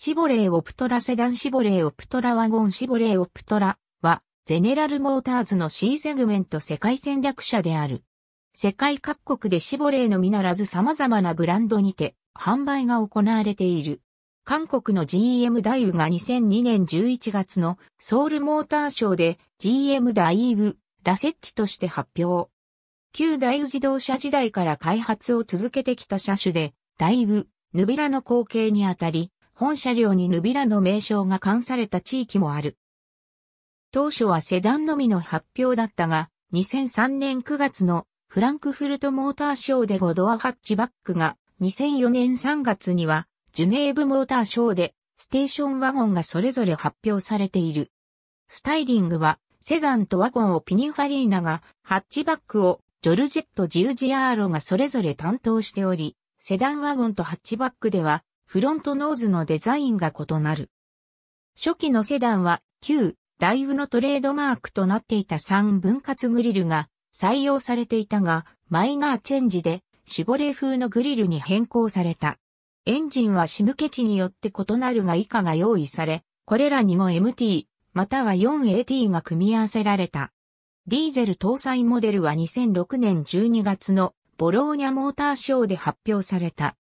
シボレーオプトラセダンシボレーオプトラワゴンシボレーオプトラは、ゼネラルモーターズの C セグメント世界戦略者である。世界各国でシボレーのみならず様々なブランドにて販売が行われている。韓国の GM ダイウが2002年11月のソウルモーターショーで GM ダイウラセッティとして発表。旧ダイウ自動車時代から開発を続けてきた車種で、ダイウ、ヌビラの後継にあたり、本車両にヌビラの名称が冠された地域もある。当初はセダンのみの発表だったが、2003年9月のフランクフルトモーターショーで5ドアハッチバックが、2004年3月にはジュネーブモーターショーでステーションワゴンがそれぞれ発表されている。スタイリングはセダンとワゴンをピニファリーナが、ハッチバックをジョルジェット・ジウジアーロがそれぞれ担当しており、セダンワゴンとハッチバックではフロントノーズのデザインが異なる。初期のセダンは旧ライブのトレードマークとなっていた3分割グリルが採用されていたが、マイナーチェンジで絞れ風のグリルに変更された。エンジンはシ向け値によって異なるが以下が用意され、これらにも MT、または 4AT が組み合わせられた。ディーゼル搭載モデルは2006年12月のボローニャモーターショーで発表された。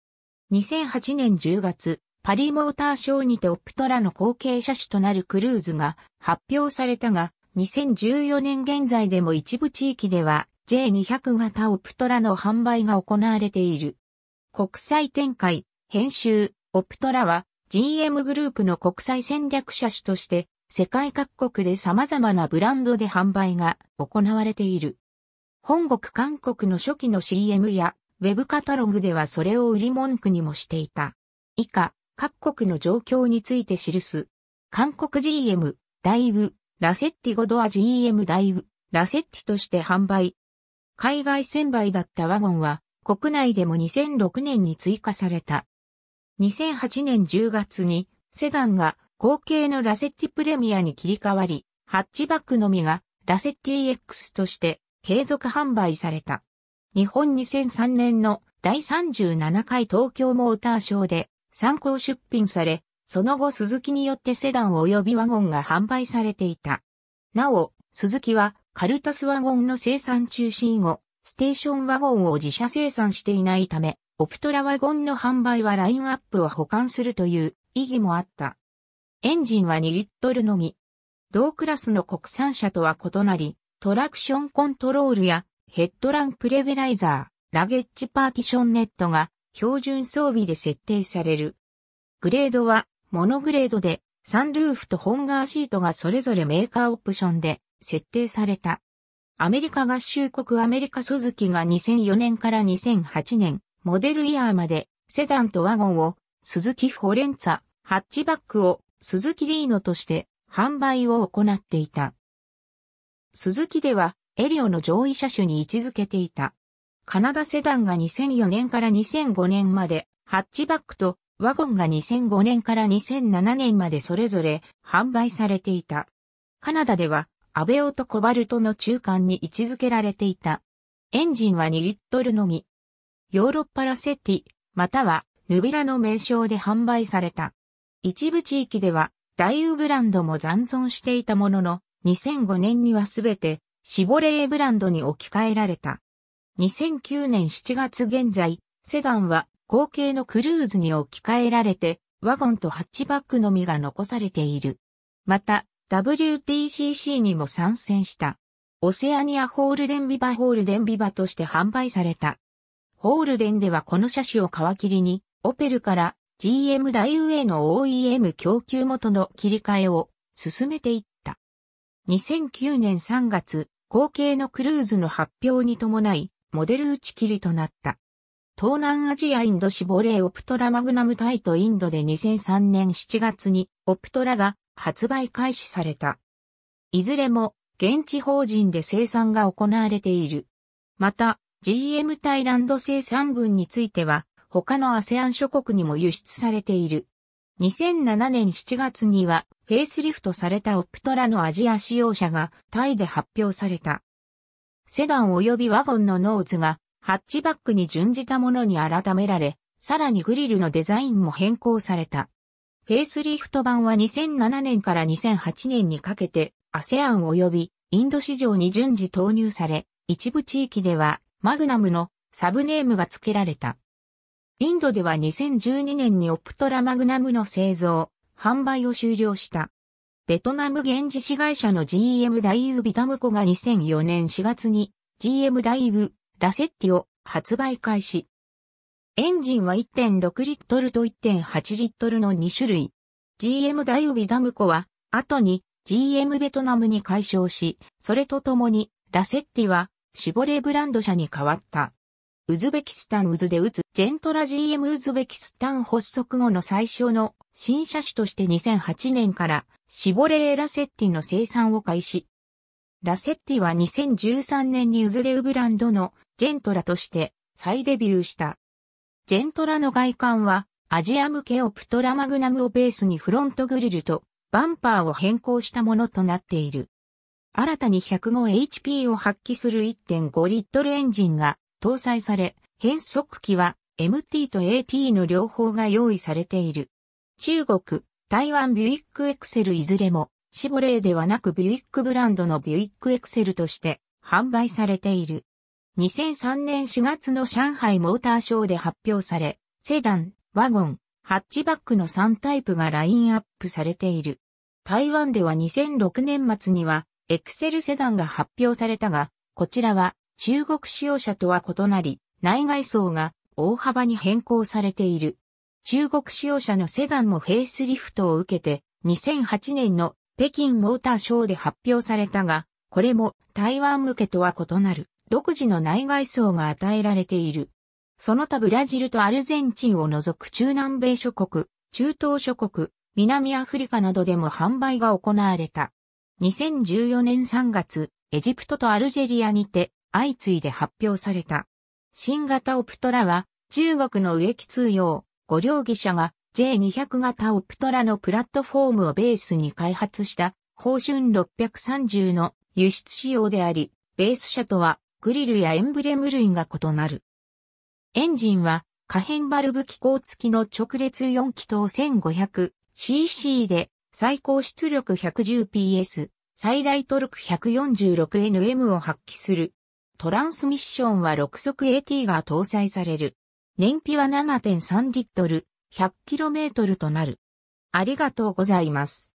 2008年10月、パリモーターショーにてオプトラの後継車種となるクルーズが発表されたが、2014年現在でも一部地域では J200 型オプトラの販売が行われている。国際展開、編集、オプトラは GM グループの国際戦略車種として世界各国で様々なブランドで販売が行われている。本国韓国の初期の CM やウェブカタログではそれを売り文句にもしていた。以下、各国の状況について記す。韓国 GM、ダイブ、ラセッティ5ドア GM ダイブ、ラセッティとして販売。海外専売だったワゴンは、国内でも2006年に追加された。2008年10月に、セダンが後継のラセッティプレミアに切り替わり、ハッチバックのみがラセッティ X として継続販売された。日本2003年の第37回東京モーターショーで参考出品され、その後鈴木によってセダン及びワゴンが販売されていた。なお、鈴木はカルタスワゴンの生産中止後、ステーションワゴンを自社生産していないため、オプトラワゴンの販売はラインアップを保管するという意義もあった。エンジンは2リットルのみ。同クラスの国産車とは異なり、トラクションコントロールやヘッドランプレベライザー、ラゲッジパーティションネットが標準装備で設定される。グレードはモノグレードでサンルーフとホンガーシートがそれぞれメーカーオプションで設定された。アメリカ合衆国アメリカスズキが2004年から2008年モデルイヤーまでセダンとワゴンを鈴木フォレンツァ、ハッチバックを鈴木リーノとして販売を行っていた。鈴木ではエリオの上位車種に位置づけていた。カナダセダンが2004年から2005年まで、ハッチバックとワゴンが2005年から2007年までそれぞれ販売されていた。カナダでは、アベオとコバルトの中間に位置づけられていた。エンジンは2リットルのみ。ヨーロッパラセティ、またはヌビラの名称で販売された。一部地域では、大イウブランドも残存していたものの、2005年にはすべてシボレーブランドに置き換えられた。2009年7月現在、セダンは後継のクルーズに置き換えられて、ワゴンとハッチバックのみが残されている。また、WTCC にも参戦した。オセアニアホールデンビバホールデンビバとして販売された。ホールデンではこの車種を皮切りに、オペルから GM ダイウェイの OEM 供給元の切り替えを進めていった。2009年3月、後継のクルーズの発表に伴い、モデル打ち切りとなった。東南アジアインドシボレーオプトラマグナムタイとインドで2003年7月にオプトラが発売開始された。いずれも現地法人で生産が行われている。また、GM タイランド生産分については、他のアセアン諸国にも輸出されている。2007年7月にはフェイスリフトされたオプトラのアジア使用者がタイで発表された。セダン及びワゴンのノーズがハッチバックに準じたものに改められ、さらにグリルのデザインも変更された。フェイスリフト版は2007年から2008年にかけてアセアン及びインド市場に順次投入され、一部地域ではマグナムのサブネームが付けられた。インドでは2012年にオプトラマグナムの製造、販売を終了した。ベトナム現地市会社の GM ダイウビタムコが2004年4月に GM ダイウラセッティを発売開始。エンジンは1.6リットルと1.8リットルの2種類。GM ダイウビダムコは後に GM ベトナムに解消し、それとともにラセッティはシボレブランド社に変わった。ウズベキスタンウズでウズ、ジェントラ GM ウズベキスタン発足後の最初の新車種として2008年からシボレーラセッティの生産を開始。ラセッティは2013年にウズレウブランドのジェントラとして再デビューした。ジェントラの外観はアジア向けオプトラマグナムをベースにフロントグリルとバンパーを変更したものとなっている。新たに 105HP を発揮する1.5リットルエンジンが搭載され、変速機は MT と AT の両方が用意されている。中国、台湾ビュイックエクセルいずれも、シボレーではなくビュイックブランドのビュイックエクセルとして販売されている。2003年4月の上海モーターショーで発表され、セダン、ワゴン、ハッチバックの3タイプがラインアップされている。台湾では2006年末にはエクセルセダンが発表されたが、こちらは中国使用者とは異なり、内外装が大幅に変更されている。中国使用者のセダンもフェイスリフトを受けて、2008年の北京モーターショーで発表されたが、これも台湾向けとは異なる独自の内外装が与えられている。その他ブラジルとアルゼンチンを除く中南米諸国、中東諸国、南アフリカなどでも販売が行われた。2014年3月、エジプトとアルジェリアにて相次いで発表された。新型オプトラは中国の植木通用、ご両義社が J200 型オプトラのプラットフォームをベースに開発した宝春630の輸出仕様であり、ベース車とはグリルやエンブレム類が異なる。エンジンは可変バルブ機構付きの直列4気筒 1500cc で最高出力 110PS、最大トルク 146Nm を発揮するトランスミッションは6速 AT が搭載される。燃費は7.3リットル、100km となる。ありがとうございます。